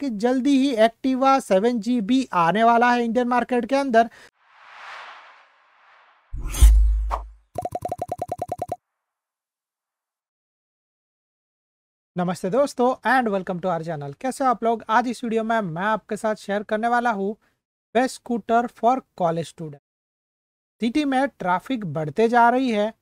कि जल्दी ही Activa seven जी आने वाला है इंडियन मार्केट के अंदर नमस्ते दोस्तों and welcome to our channel कैसे हो आप लोग आज इस वीडियो में मैं आपके साथ शेयर करने वाला हूँ best scooter for college student city में ट्रैफिक बढ़ते जा रही है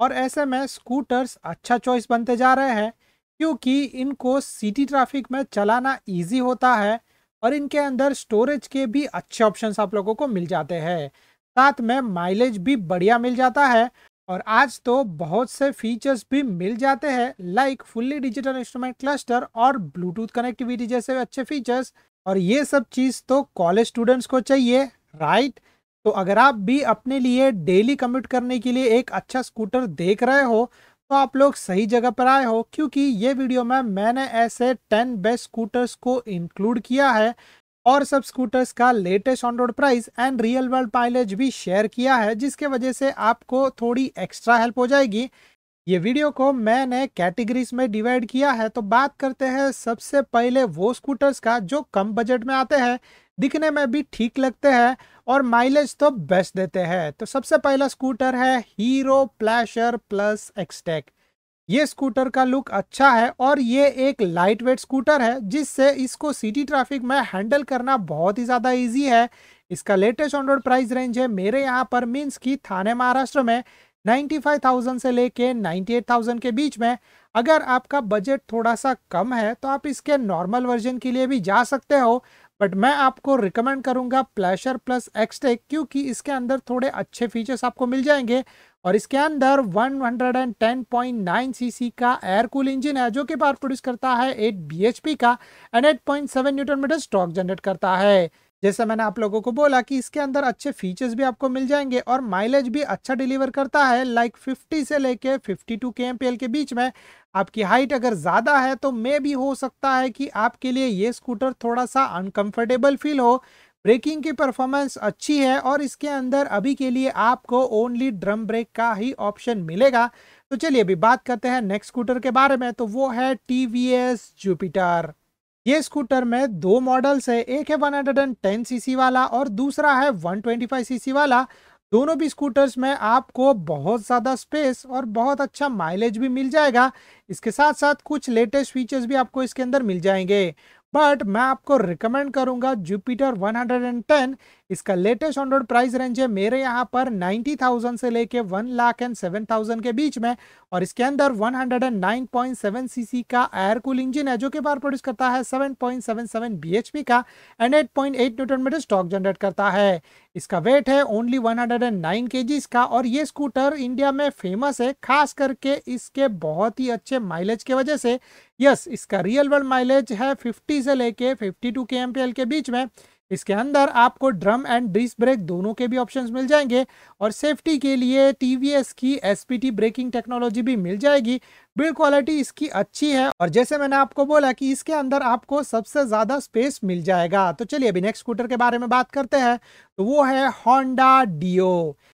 और ऐसे में स्कूटर्स अच्छा चॉइस बनते जा रहे हैं क्योंकि इनको सिटी ट्रैफिक में चलाना ईजी होता है और इनके अंदर स्टोरेज के भी अच्छे ऑप्शन आप लोगों को मिल जाते हैं साथ में माइलेज भी बढ़िया मिल जाता है और आज तो बहुत से फीचर्स भी मिल जाते हैं like fully digital instrument cluster और ब्लूटूथ कनेक्टिविटी जैसे अच्छे फीचर्स और ये सब चीज़ तो कॉलेज स्टूडेंट्स को चाहिए राइट तो अगर आप भी अपने लिए डेली कम्यूट करने के लिए एक अच्छा स्कूटर देख रहे हो तो आप लोग सही जगह पर आए हो क्योंकि ये वीडियो में मैंने ऐसे 10 बेस्ट स्कूटर्स को इंक्लूड किया है और सब स्कूटर्स का latest on road price and real world mileage भी शेयर किया है जिसके वजह से आपको थोड़ी एक्स्ट्रा हेल्प हो जाएगी ये वीडियो को मैंने कैटेगरीज में डिवाइड किया है तो बात करते हैं सबसे पहले वो स्कूटर्स का जो कम बजट में आते हैं दिखने में भी ठीक लगते हैं और माइलेज तो बेस्ट देते हैं तो सबसे पहला स्कूटर है हीरो प्लेशर प्लस एक्सटेक ये स्कूटर का लुक अच्छा है और ये एक लाइट वेट स्कूटर है जिससे इसको सिटी ट्रैफिक में हैंडल करना बहुत ही ज़्यादा इजी है इसका latest on road price range है मेरे यहाँ पर मीन्स की थाने महाराष्ट्र में 95,000 से लेके 98,000 के बीच में अगर आपका बजट थोड़ा सा कम है तो आप इसके नॉर्मल वर्जन के लिए भी जा सकते हो बट मैं आपको रिकमेंड करूंगा प्लेशर प्लस एक्सटेक क्योंकि इसके अंदर थोड़े अच्छे फीचर्स आपको मिल जाएंगे और इसके अंदर 110.9 सीसी का एयर कूल इंजन है जो कि पावर प्रोड्यूस करता है 8 बीएचपी का and 8.7 newton metre stock generate करता है जैसा मैंने आप लोगों को बोला कि इसके अंदर अच्छे फीचर्स भी आपको मिल जाएंगे और माइलेज भी अच्छा डिलीवर करता है लाइक 50 से लेके 52 के के बीच में आपकी हाइट अगर ज़्यादा है तो मे भी हो सकता है कि आपके लिए ये स्कूटर थोड़ा सा अनकंफर्टेबल फील हो ब्रेकिंग की परफॉर्मेंस अच्छी है और इसके अंदर अभी के लिए आपको ओनली ड्रम ब्रेक का ही ऑप्शन मिलेगा तो चलिए अभी बात करते हैं नेक्स्ट स्कूटर के बारे में तो वो है टी वी एस जुपिटर ये स्कूटर में दो मॉडल्स है एक है 110 सी वाला और दूसरा है सी सी वाला दोनों भी स्कूटर्स में आपको बहुत ज़्यादा स्पेस और बहुत अच्छा माइलेज भी मिल जाएगा इसके साथ साथ कुछ लेटेस्ट फीचर्स भी आपको इसके अंदर मिल जाएंगे बट मैं आपको रिकमेंड करूंगा जुपिटर 110 इसका लेटेस्ट ऑनरोड प्राइस रेंज है मेरे यहाँ पर 90,000 से लेके 1 लाख एंड 7,000 के बीच में और इसके अंदर 109.7 सीसी का एयर कूल इंजन है जो कि पावर प्रोड्यूस करता है 7.77 बीएचपी का and 8.8 newton metre stock generate करता है इसका वेट है ओनली 109 केजीस का और ये स्कूटर इंडिया में फेमस है खास करके इसके बहुत ही अच्छे माइलेज के वजह से यस इसका रियल वर्ल्ड माइलेज है फिफ्टी से लेके फिफ्टी टू के के बीच में इसके अंदर आपको ड्रम एंड डिस्क ब्रेक दोनों के भी ऑप्शंस मिल जाएंगे और सेफ्टी के लिए टीवीएस की एसपीटी ब्रेकिंग टेक्नोलॉजी भी मिल जाएगी बिल्ड क्वालिटी इसकी अच्छी है और जैसे मैंने आपको बोला कि इसके अंदर आपको सबसे ज़्यादा स्पेस मिल जाएगा तो चलिए अभी नेक्स्ट स्कूटर के बारे में बात करते हैं तो वो है होंडा डियो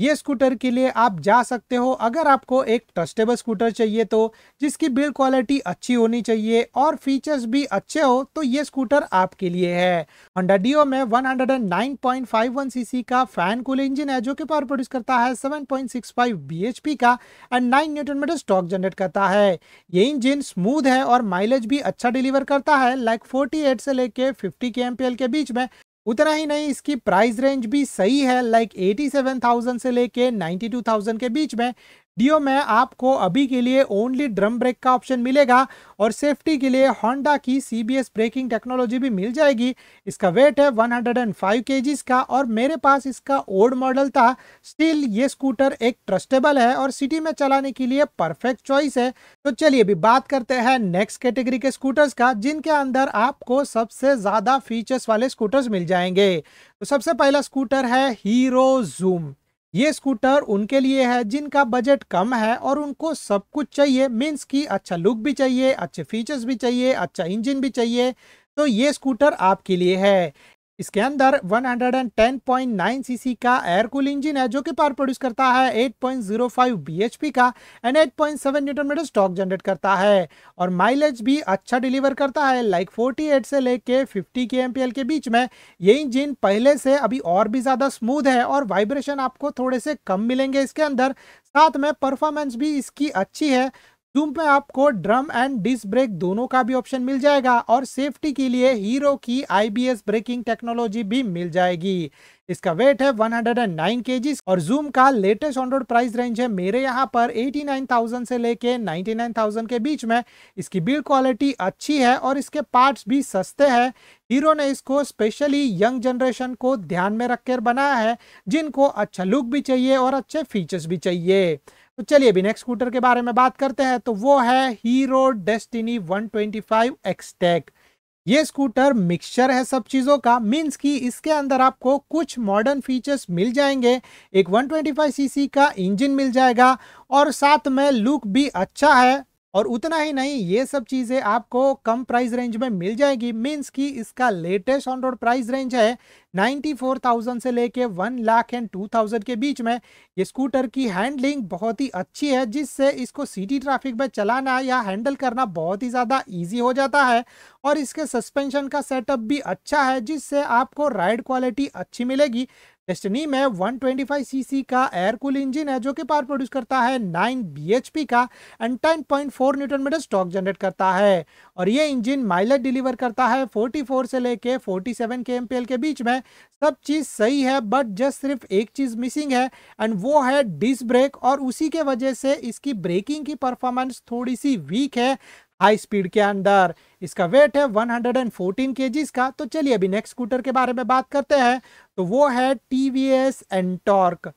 ये स्कूटर के लिए आप जा सकते हो अगर आपको एक ट्रस्टेबल स्कूटर चाहिए तो जिसकी बिल्ड क्वालिटी अच्छी होनी चाहिए और फीचर्स भी अच्छे हो तो ये स्कूटर आपके लिए है होंडा डियो में 109.51 सीसी का फैन कूल इंजन है जो कि पावर प्रोड्यूस करता है 7.65 बीएचपी का and 9 newton metre stock generate करता है है ये इंजन स्मूथ है और माइलेज भी अच्छा डिलीवर करता है लाइक 48 से लेके 50 के एम के बीच में उतना ही नहीं इसकी प्राइस रेंज भी सही है लाइक 87,000 से लेके 92,000 के बीच में डीओ में आपको अभी के लिए ओनली ड्रम ब्रेक का ऑप्शन मिलेगा और सेफ्टी के लिए होंडा की सीबीएस ब्रेकिंग टेक्नोलॉजी भी मिल जाएगी इसका वेट है 105 केजीस का और मेरे पास इसका ओल्ड मॉडल था स्टिल ये स्कूटर एक ट्रस्टेबल है और सिटी में चलाने के लिए परफेक्ट चॉइस है तो चलिए अभी बात करते हैं नेक्स्ट कैटेगरी के स्कूटर्स का जिनके अंदर आपको सबसे ज़्यादा फीचर्स वाले स्कूटर्स मिल जाएंगे तो सबसे पहला स्कूटर है हीरो जूम ये स्कूटर उनके लिए है जिनका बजट कम है और उनको सब कुछ चाहिए मीन्स कि अच्छा लुक भी चाहिए अच्छे फीचर्स भी चाहिए अच्छा इंजन भी चाहिए तो ये स्कूटर आपके लिए है इसके अंदर 110.9 सीसी का एयर कूल इंजन है जो कि पावर प्रोड्यूस करता है 8.05 bhp का and 8.7 newton metre stock generate करता है और माइलेज भी अच्छा डिलीवर करता है लाइक 48 से लेके 50 के के बीच में ये इंजन पहले से अभी और भी ज़्यादा स्मूथ है और वाइब्रेशन आपको थोड़े से कम मिलेंगे इसके अंदर साथ में परफॉर्मेंस भी इसकी अच्छी है तुम पे आपको ड्रम एंड डिस्क ब्रेक दोनों का भी ऑप्शन मिल जाएगा और सेफ्टी के लिए हीरो की आईबीएस ब्रेकिंग टेक्नोलॉजी भी मिल जाएगी इसका वेट है 109 हंड्रेड और जूम का लेटेस्ट ऑनरोड प्राइस रेंज है मेरे यहाँ पर 89,000 से लेके 99,000 के बीच में इसकी बिल्ड क्वालिटी अच्छी है और इसके पार्ट्स भी सस्ते हैं हीरो ने इसको स्पेशली यंग जनरेशन को ध्यान में रखकर बनाया है जिनको अच्छा लुक भी चाहिए और अच्छे फीचर्स भी चाहिए तो चलिए अभी नेक्स्ट स्कूटर के बारे में बात करते हैं तो वो है हीरो डेस्टिनी 125 एक्सटेक ये स्कूटर मिक्सचर है सब चीज़ों का मीन्स कि इसके अंदर आपको कुछ मॉडर्न फीचर्स मिल जाएंगे एक 125 सीसी का इंजन मिल जाएगा और साथ में लुक भी अच्छा है और उतना ही नहीं ये सब चीज़ें आपको कम प्राइस रेंज में मिल जाएगी मीन्स कि इसका latest on road price range है 94,000 से लेके one lakh and two thousand के बीच में ये स्कूटर की हैंडलिंग बहुत ही अच्छी है जिससे इसको सिटी ट्रैफिक में चलाना या हैंडल करना बहुत ही ज़्यादा ईजी हो जाता है और इसके सस्पेंशन का सेटअप भी अच्छा है जिससे आपको राइड क्वालिटी अच्छी मिलेगी डेस्टनी में 125 सीसी का एयर कूल इंजन है जो कि पावर प्रोड्यूस करता है 9 बीएचपी का and 10.4 point newton metre stock generate करता है और ये इंजन माइलेज डिलीवर करता है 44 से लेके 47 के एमपीएल के बीच में सब चीज़ सही है बट जस्ट सिर्फ एक चीज़ मिसिंग है एंड वो है डिस्क ब्रेक और उसी के वजह से इसकी ब्रेकिंग की परफॉर्मेंस थोड़ी सी वीक है हाई स्पीड के अंदर इसका वेट है 114 हंड्रेड का तो चलिए अभी नेक्स्ट स्कूटर के बारे में बात करते हैं तो वो है टी वी एस एंटॉर्क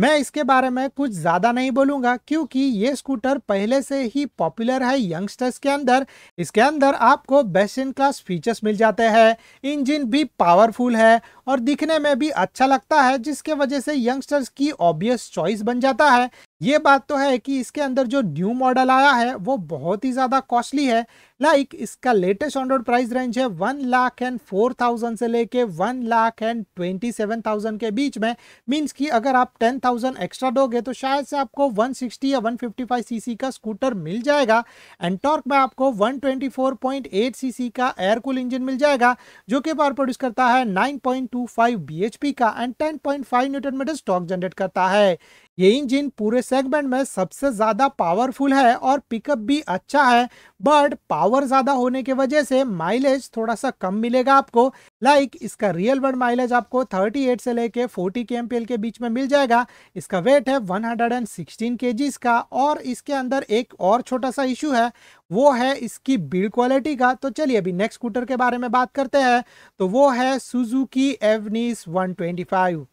मैं इसके बारे में कुछ ज़्यादा नहीं बोलूँगा क्योंकि ये स्कूटर पहले से ही पॉपुलर है यंगस्टर्स के अंदर इसके अंदर आपको बेस्ट इन क्लास फीचर्स मिल जाते हैं इंजन भी पावरफुल है और दिखने में भी अच्छा लगता है जिसके वजह से यंगस्टर्स की ऑब्वियस चॉइस बन जाता है ये बात तो है कि इसके अंदर जो न्यू मॉडल आया है वो बहुत ही ज़्यादा कॉस्टली है लाइक इसका लेटेस्ट ऑनरोड प्राइस रेंज है one lakh and four thousand से लेके one lakh and twenty seven thousand के बीच में मींस कि अगर आप टेन थाउजेंड एक्स्ट्रा दोगे तो शायद से आपको वन सिक्सटी या one fifty five c c का स्कूटर मिल जाएगा एंड टॉर्क में आपको one twenty four point eight c c का एयर कूल इंजन मिल जाएगा जो कि पावर प्रोड्यूस करता है nine point two five B H P का and ten point five newton metre stock generate करता है ये इंजन पूरे सेगमेंट में सबसे ज़्यादा पावरफुल है और पिकअप भी अच्छा है बट पावर ज़्यादा होने के वजह से माइलेज थोड़ा सा कम मिलेगा आपको लाइक like, इसका रियल वर्ल्ड माइलेज आपको 38 से लेके 40 के के बीच में मिल जाएगा इसका वेट है 116 हंड्रेड का और इसके अंदर एक और छोटा सा इशू है वो है इसकी बिल्ड क्वालिटी का तो चलिए अभी नेक्स्ट स्कूटर के बारे में बात करते हैं तो वो है सुजुकी एवनीस 125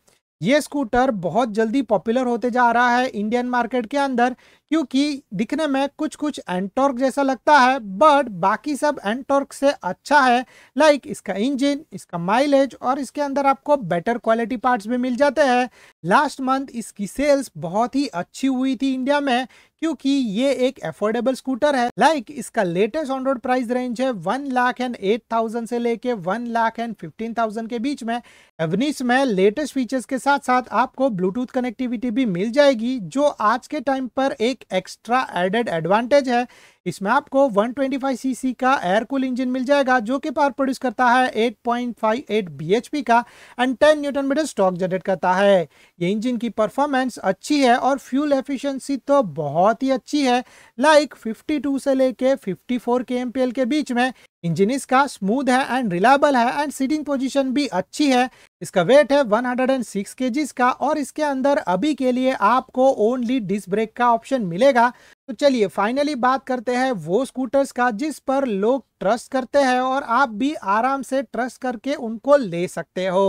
ये स्कूटर बहुत जल्दी पॉपुलर होते जा रहा है इंडियन मार्केट के अंदर क्योंकि दिखने में कुछ कुछ एंटॉर्क जैसा लगता है बट बाकी सब एंटॉर्क से अच्छा है लाइक like इसका इंजन इसका माइलेज और इसके अंदर आपको बेटर क्वालिटी पार्ट्स भी मिल जाते हैं लास्ट मंथ इसकी सेल्स बहुत ही अच्छी हुई थी इंडिया में क्योंकि ये एक अफोर्डेबल स्कूटर है लाइक like, इसका latest on road price range है one lakh and eight thousand से लेके one lakh and fifteen thousand के बीच में एवनिस में लेटेस्ट फीचर्स के साथ साथ आपको ब्लूटूथ कनेक्टिविटी भी मिल जाएगी जो आज के टाइम पर एक एक्स्ट्रा एडेड एडवांटेज है इसमें आपको 125 सीसी का एयर कूल इंजन मिल जाएगा जो कि पावर प्रोड्यूस करता है 8.58 बीएचपी का and 10 newton metre stock generate करता है ये इंजन की परफॉर्मेंस अच्छी है और फ्यूल एफिशिएंसी तो बहुत बहुत ही अच्छी है लाइक 52 से लेके 54 के एम के बीच में इंजिन इसका स्मूथ है एंड रिलायबल है एंड सीटिंग पोजीशन भी अच्छी है इसका वेट है 106 केजीस का और इसके अंदर अभी के लिए आपको ओनली डिस्क ब्रेक का ऑप्शन मिलेगा तो चलिए फाइनली बात करते हैं वो स्कूटर्स का जिस पर लोग ट्रस्ट करते हैं और आप भी आराम से ट्रस्ट करके उनको ले सकते हो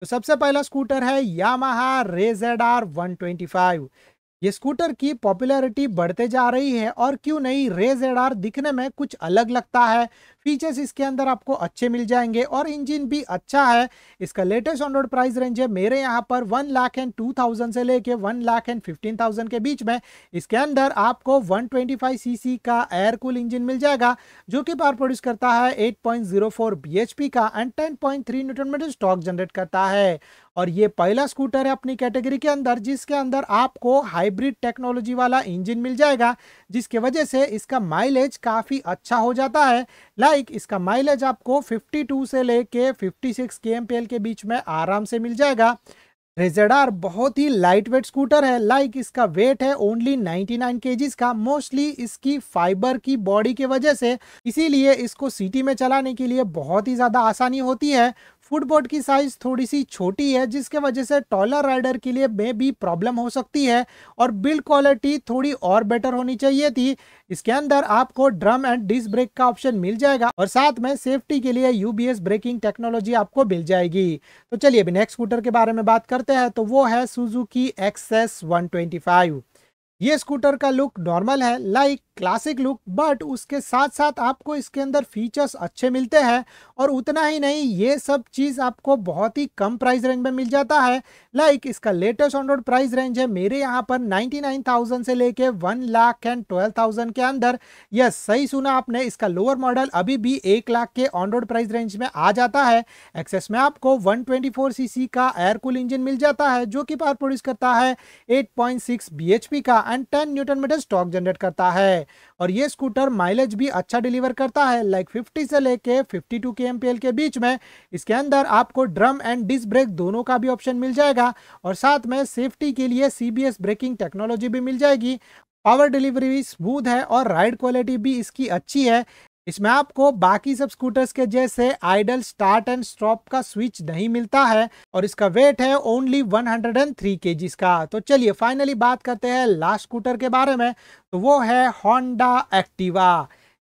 तो सबसे पहला स्कूटर है यामाहा रेजेड आर वन ये स्कूटर की पॉपुलैरिटी बढ़ते जा रही है और क्यों नहीं रेज एडार दिखने में कुछ अलग लगता है फीचर्स इसके अंदर आपको अच्छे मिल जाएंगे और इंजन भी अच्छा है इसका latest on road price range है मेरे यहाँ पर one lakh and two thousand से लेके one lakh and fifteen thousand के बीच में इसके अंदर आपको one twenty five c c का एयर कूल इंजन मिल जाएगा जो कि पावर प्रोड्यूस करता है eight point zero four B H P का and ten point three newton metre stock generate करता है और ये पहला स्कूटर है अपनी कैटेगरी के अंदर जिसके अंदर आपको हाइब्रिड टेक्नोलॉजी वाला इंजन मिल जाएगा जिसके वजह से इसका माइलेज काफ़ी अच्छा हो जाता है बाइक इसका माइलेज आपको 52 से लेके 56 के के बीच में आराम से मिल जाएगा रेजेडार बहुत ही लाइट वेट स्कूटर है लाइक इसका वेट है ओनली 99 नाइन का मोस्टली इसकी फाइबर की बॉडी के वजह से इसीलिए इसको सिटी में चलाने के लिए बहुत ही ज़्यादा आसानी होती है फुटबोर्ड की साइज़ थोड़ी सी छोटी है जिसके वजह से टॉलर राइडर के लिए में भी प्रॉब्लम हो सकती है और बिल्ड क्वालिटी थोड़ी और बेटर होनी चाहिए थी इसके अंदर आपको ड्रम एंड डिस्क ब्रेक का ऑप्शन मिल जाएगा और साथ में सेफ्टी के लिए यूबीएस ब्रेकिंग टेक्नोलॉजी आपको मिल जाएगी तो चलिए अभी नेक्स्ट स्कूटर के बारे में बात करते हैं तो वो है सुजुकी एक्सेस 125 ये स्कूटर का लुक नॉर्मल है लाइक क्लासिक लुक बट उसके साथ साथ आपको इसके अंदर फीचर्स अच्छे मिलते हैं और उतना ही नहीं ये सब चीज़ आपको बहुत ही कम प्राइस रेंज में मिल जाता है लाइक इसका latest on road price range है मेरे यहाँ पर 99,000 से लेके one lakh and twelve thousand के अंदर यस सही सुना आपने इसका लोअर मॉडल अभी भी एक लाख के ऑन रोड प्राइस रेंज में आ जाता है एक्सेस में आपको वन सीसी का एयरकूल इंजन मिल जाता है जो कि पावर प्रोड्यूस करता है एट पॉइंट का and ten newton metre stock generate करता है और ये स्कूटर माइलेज भी अच्छा डिलीवर करता है लाइक फिफ्टी से लेके फिफ्टी टू के के बीच में इसके अंदर आपको ड्रम एंड डिस्क ब्रेक दोनों का भी ऑप्शन मिल जाएगा और साथ में सेफ्टी के लिए सी ब्रेकिंग टेक्नोलॉजी भी मिल जाएगी पावर डिलीवरी भी स्मूथ है और राइड क्वालिटी भी इसकी अच्छी है इसमें आपको बाकी सब स्कूटर्स के जैसे आइडल स्टार्ट एंड स्टॉप का स्विच नहीं मिलता है और इसका वेट है ओनली 103 हंड्रेड का तो चलिए फाइनली बात करते हैं लास्ट स्कूटर के बारे में तो वो है होंडा एक्टिवा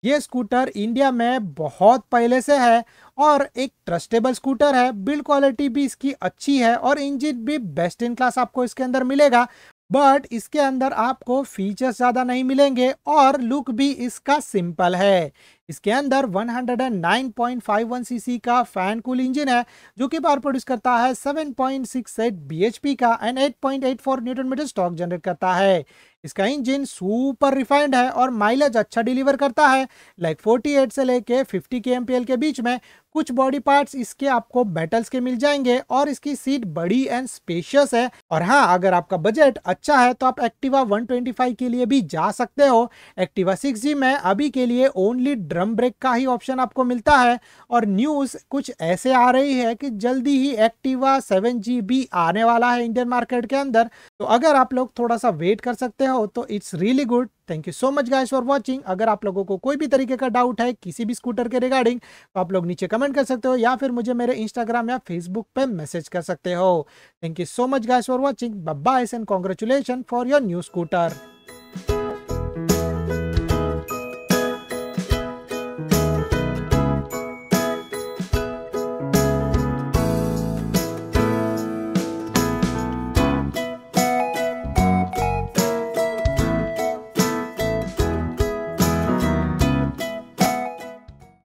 ये स्कूटर इंडिया में बहुत पहले से है और एक ट्रस्टेबल स्कूटर है बिल्ड क्वालिटी भी इसकी अच्छी है और इंजिन भी बेस्ट इन क्लास आपको इसके अंदर मिलेगा बट इसके अंदर आपको फीचर्स ज़्यादा नहीं मिलेंगे और लुक भी इसका सिंपल है इसके अंदर 109.51 सीसी का फैन कूल इंजन है जो कि पावर प्रोड्यूस करता है 7.68 बीएचपी का and 8.84 newton metre stock generate करता है इसका इंजन सुपर रिफाइंड है और माइलेज अच्छा डिलीवर करता है लाइक 48 से लेके 50 के एम के बीच में कुछ बॉडी पार्ट्स इसके आपको मेटल्स के मिल जाएंगे और इसकी सीट बड़ी एंड स्पेशियस है और हाँ अगर आपका बजट अच्छा है तो आप एक्टिवा 125 के लिए भी जा सकते हो एक्टिवा 6G में अभी के लिए ओनली ड्रम ब्रेक का ही ऑप्शन आपको मिलता है और न्यूज़ कुछ ऐसे आ रही है कि जल्दी ही एक्टिवा सेवन जी आने वाला है इंडियन मार्केट के अंदर तो अगर आप लोग थोड़ा सा वेट कर सकते हो तो it's really good thank you so much guys for watching अगर आप लोगों को कोई भी तरीके का डाउट है किसी भी स्कूटर के रिगार्डिंग तो आप लोग नीचे कमेंट कर सकते हो या फिर मुझे मेरे इंस्टाग्राम या फेसबुक पर मैसेज कर सकते हो thank you so much guys for watching bye bye and congratulation for your new scooter